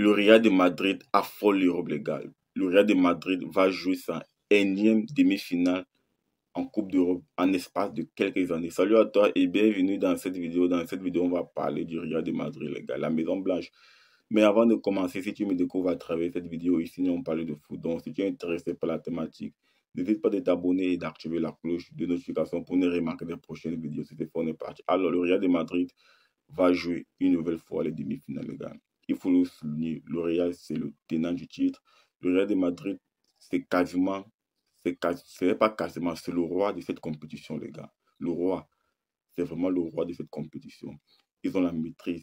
le Real de Madrid affole l'Europe légale. Le Real de Madrid va jouer sa énième demi-finale en Coupe d'Europe en espace de quelques années. Salut à toi et bienvenue dans cette vidéo. Dans cette vidéo, on va parler du Real de Madrid, les la Maison Blanche. Mais avant de commencer, si tu me découvres à travers cette vidéo, ici, nous on parle de foot. Donc, si tu es intéressé par la thématique, n'hésite pas à t'abonner et d'activer la cloche de notification pour ne remarquer les prochaines vidéos. C'était pour on est parti. Alors, le Real de Madrid va jouer une nouvelle fois les demi-finales, les il faut le souligner. Le c'est le tenant du titre. Le de Madrid, c'est quasiment, c'est n'est pas quasiment, c'est le roi de cette compétition, les gars. Le roi, c'est vraiment le roi de cette compétition. Ils ont la maîtrise.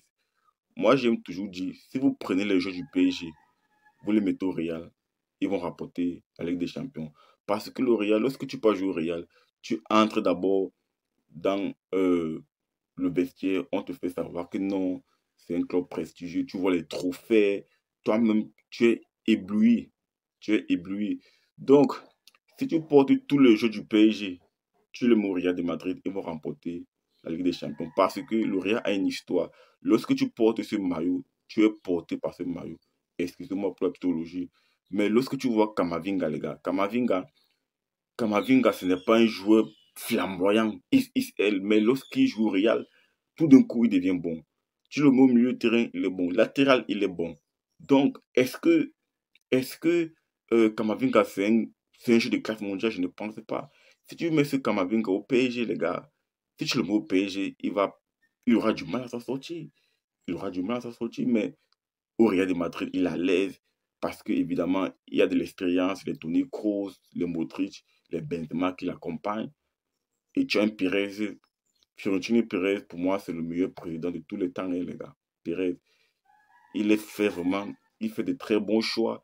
Moi, j'aime toujours dire, si vous prenez les jeux du PSG, vous les mettez au Real, ils vont rapporter la Ligue des Champions. Parce que le lorsque tu peux jouer au Real, tu entres d'abord dans euh, le bestiaire, on te fait savoir que non, c'est un club prestigieux. Tu vois les trophées. Toi-même, tu es ébloui. Tu es ébloui. Donc, si tu portes tout le jeu du PSG, tu le Moria de Madrid et vont remporter la Ligue des Champions. Parce que le Real a une histoire. Lorsque tu portes ce maillot, tu es porté par ce maillot. Excusez-moi pour la Mais lorsque tu vois Kamavinga, les gars, Kamavinga, Kamavinga, ce n'est pas un joueur flamboyant, mais lorsqu'il joue au Real, tout d'un coup, il devient bon le mot milieu terrain, il est bon. Latéral, il est bon. Donc, est-ce que, est-ce que euh, Kamavinga, c'est un, jeu de classe mondiale Je ne pense pas. Si tu mets ce Kamavinga au PSG, les gars, si tu le mets au PSG, il, va, il aura du mal à s'en sortir. Il aura du mal à s'en sortir, mais au Real de Madrid, il est à l'aise parce qu'évidemment, il y a de l'expérience, les Tony Kroos, les Modric, les Benzema qui l'accompagnent. Et tu as un Pires Fiorentino Pérez, pour moi, c'est le meilleur président de tous les temps, hein, les gars. Pérez, il est fait vraiment, il fait de très bons choix.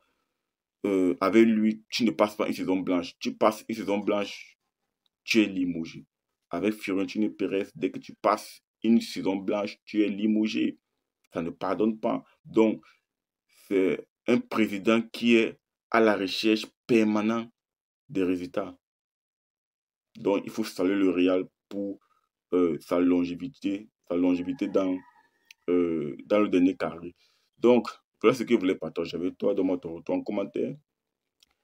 Euh, avec lui, tu ne passes pas une saison blanche. Tu passes une saison blanche, tu es limogé. Avec Fiorentino Pérez, dès que tu passes une saison blanche, tu es limogé. Ça ne pardonne pas. Donc, c'est un président qui est à la recherche permanente des résultats. Donc, il faut saluer le Real pour euh, sa longévité, sa longévité dans, euh, dans le dernier carré. Donc, voilà ce que vous voulez partager avec toi. Donne-moi ton retour en commentaire.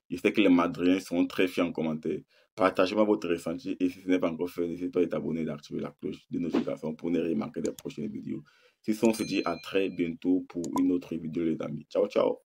Je sais que les Madriens sont très fiers en commentaire. Partagez-moi votre ressenti et si ce n'est pas encore fait, n'hésitez pas à t'abonner et d'activer la cloche de notification pour ne rien manquer des prochaines vidéos. Si on se dit à très bientôt pour une autre vidéo, les amis. Ciao, ciao.